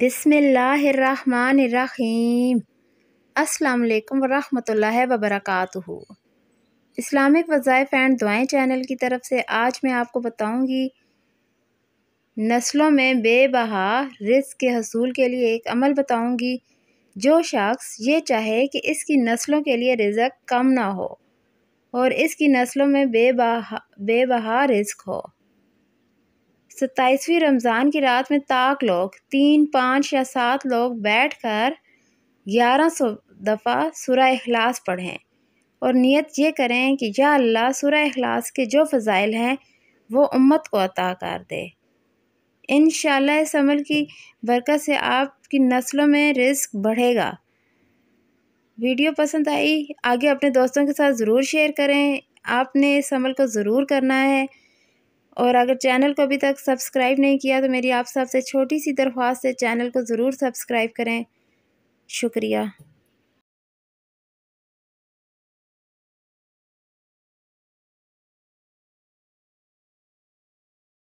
बिसमीम अल्लाम वरहमल वबरक इस्लामिक वज़ाइफ़ एंड दुआएं चैनल की तरफ से आज मैं आपको बताऊंगी नस्लों में बेबहा रिस्क़ के हसूल के लिए एक अमल बताऊंगी जो शख्स ये चाहे कि इसकी नस्लों के लिए रिज़क कम ना हो और इसकी नस्लों में बेबहा बेबहा रिज्क हो सत्ताईसवीं रमज़ान की रात में ताक लोग तीन पाँच या सात लोग बैठ कर ग्यारह सौ दफ़ा सुरा अखलास पढ़ें और नियत ये करें कि या अल्लाह सुरा अखलास के जो फ़ज़ाइल हैं वो उम्मत को अता कर दे इन इस अमल की बरकत से आपकी नस्लों में रिस्क बढ़ेगा वीडियो पसंद आई आगे अपने दोस्तों के साथ ज़रूर शेयर करें आपने इस अमल को ज़रूर करना है और अगर चैनल को अभी तक सब्सक्राइब नहीं किया तो मेरी आप सबसे छोटी सी दरख्वास्त है चैनल को ज़रूर सब्सक्राइब करें शुक्रिया